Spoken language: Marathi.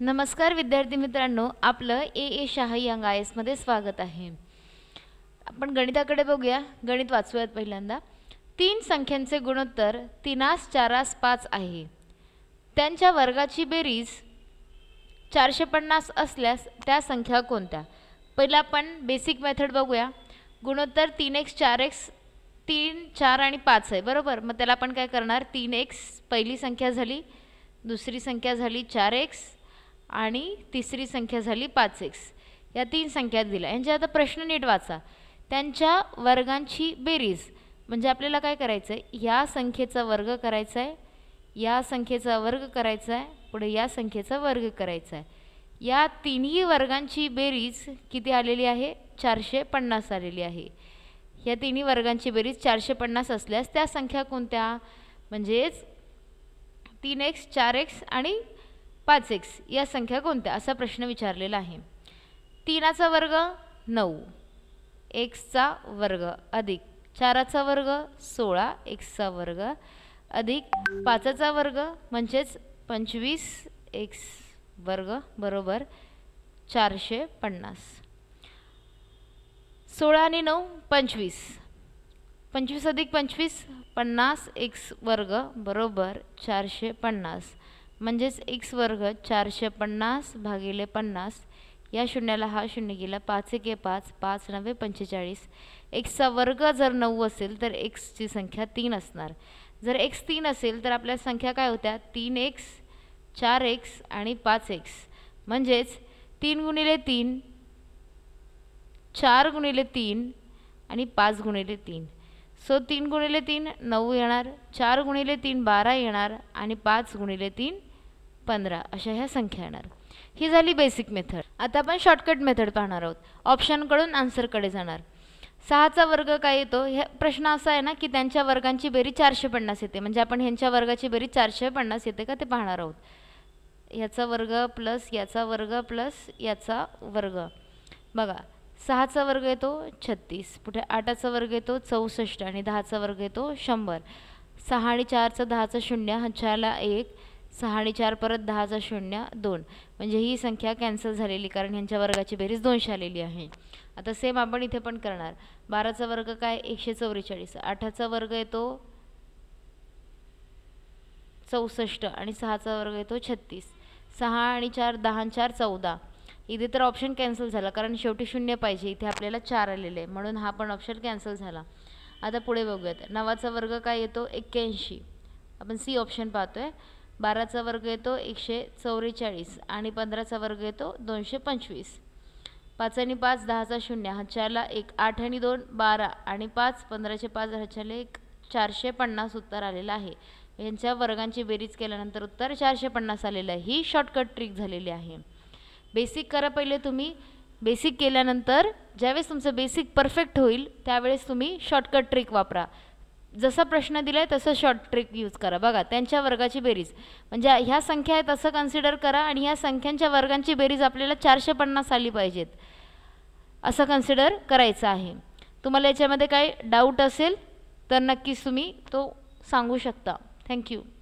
नमस्कार विद्यार्थी मित्रांनो आपलं ए ए शाह आय एसमध्ये स्वागत आहे आपण गणिताकडे बघूया गणित वाचूयात पहिल्यांदा तीन संख्यांचे गुणोत्तर तीनास चारास पाच आहे त्यांच्या वर्गाची बेरीज चारशे पन्नास असल्यास त्या संख्या कोणत्या पहिला आपण बेसिक मेथड बघूया गुणोत्तर तीन एक्स चार एक्स तीन चार आणि पाच आहे बरोबर मग त्याला आपण काय करणार तीन एक्स पहिली संख्या झाली दुसरी संख्या झाली चार एक्स आणि तिसरी संख्या झाली पाच एक्स या तीन संख्या दिल्या यांच्या आता प्रश्न नीट वाचा त्यांच्या वर्गांची बेरीज म्हणजे आपल्याला काय करायचं आहे या संख्येचा वर्ग करायचा आहे या संख्येचा वर्ग करायचा आहे पुढे या संख्येचा वर्ग करायचा आहे या तिन्ही वर्गांची बेरीज किती आलेली आहे चारशे पन्नास आलेली आहे या तिन्ही वर्गांची बेरीज चारशे पन्नास असल्यास त्या संख्या कोणत्या म्हणजेच तीन एक्स चार एक्स आणि पाच एक्स या संख्या कोणत्या असा प्रश्न विचारलेला आहे तीनाचा वर्ग नऊ एक्सचा वर्ग अधिक चाराचा वर्ग सोळा एक्सचा वर्ग अधिक पाचाचा वर्ग म्हणजेच पंचवीस एक्स वर्ग बरोबर चारशे पन्नास सोळा आणि नऊ पंचवीस पंचवीस अधिक पंचवीस पन्नास एक्स वर्ग बरोबर चारशे पन्नास म्हणजेच एक्स वर्ग चारशे पन्नास भागिले पन्नास या शून्याला हा शून्य गेला पाच एके पाच पाच नव्हे पंचेचाळीस एक्सचा वर्ग जर नऊ असेल तर एक्सची संख्या तीन असणार जर एक्स तीन असेल तर आपल्या संख्या काय होत्या तीन एक्स चार एक्स आणि पाच एक्स म्हणजेच तीन गुणिले तीन चार गुणिले तीन आणि पाच गुणिले तीन सो तीन गुणिले तीन नऊ येणार चार गुणिले तीन बारा येणार आणि पाच गुणिले तीन पंधरा अशा ह्या संख्या येणार ही झाली बेसिक मेथड आता आपण शॉर्टकट मेथड पाहणार आहोत ऑप्शनकडून आन्सरकडे जाणार सहाचा वर्ग काय येतो हे प्रश्न असा आहे ना की त्यांच्या वर्गांची बेरी चारशे पन्नास येते म्हणजे आपण ह्यांच्या वर्गाची बेरीज चारशे पन्नास येते का ते पाहणार आहोत ह्याचा वर्ग प्लस याचा वर्ग प्लस याचा वर्ग बघा सहाचा वर्ग येतो छत्तीस पुढे आठाचा वर्ग येतो चौसष्ट आणि दहाचा वर्ग येतो शंभर सहा आणि चारचं दहाचं शून्य हा चारला एक सहा आणि चार परत दहाचा शून्य दोन म्हणजे ही संख्या कॅन्सल झालेली कारण ह्यांच्या वर्गाची बेरीज दोनशे आलेली आहे आता सेम आपण इथे पण करणार बाराचा वर्ग काय एकशे चौवेचाळीस आठाचा वर्ग येतो चौसष्ट आणि सहाचा वर्ग येतो छत्तीस सहा आणि चार दहा चार चौदा इथे तर ऑप्शन कॅन्सल झाला कारण शेवटी शून्य पाहिजे इथे आपल्याला चार आलेले आहे म्हणून हा पण ऑप्शन कॅन्सल झाला आता पुढे बघूयात नवाचा वर्ग काय येतो एक्क्याऐंशी आपण सी ऑप्शन पाहतो आहे बाराचा वर्ग येतो एकशे चौवेचाळीस आणि पंधराचा वर्ग येतो दोनशे पंचवीस पाच आणि पाच दहाचा शून्य ह्याच्याला एक आठ आणि दोन बारा आणि पाच पंधराशे पाच ह्याच्याला एक चारशे पन्नास उत्तर आलेलं आहे यांच्या वर्गांची बेरीज केल्यानंतर उत्तर चारशे पन्नास आलेलं आहे ही शॉर्टकट ट्रिक झालेली आहे बेसिक करा पहिले तुम्ही बेसिक केल्यानंतर ज्यावेळेस तुमचं बेसिक परफेक्ट होईल त्यावेळेस तुम्ही शॉर्टकट ट्रिक वापरा जसा प्रश्न दिला आहे तसं शॉर्ट ट्रिक यूज करा बघा त्यांच्या वर्गाची बेरीज म्हणजे ह्या संख्या आहेत असं कन्सिडर करा आणि ह्या संख्यांच्या वर्गांची बेरीज आपल्याला चारशे पन्नास आली पाहिजेत असं कन्सिडर करायचं आहे तुम्हाला याच्यामध्ये काही डाऊट असेल तर नक्कीच तुम्ही तो सांगू शकता थँक्यू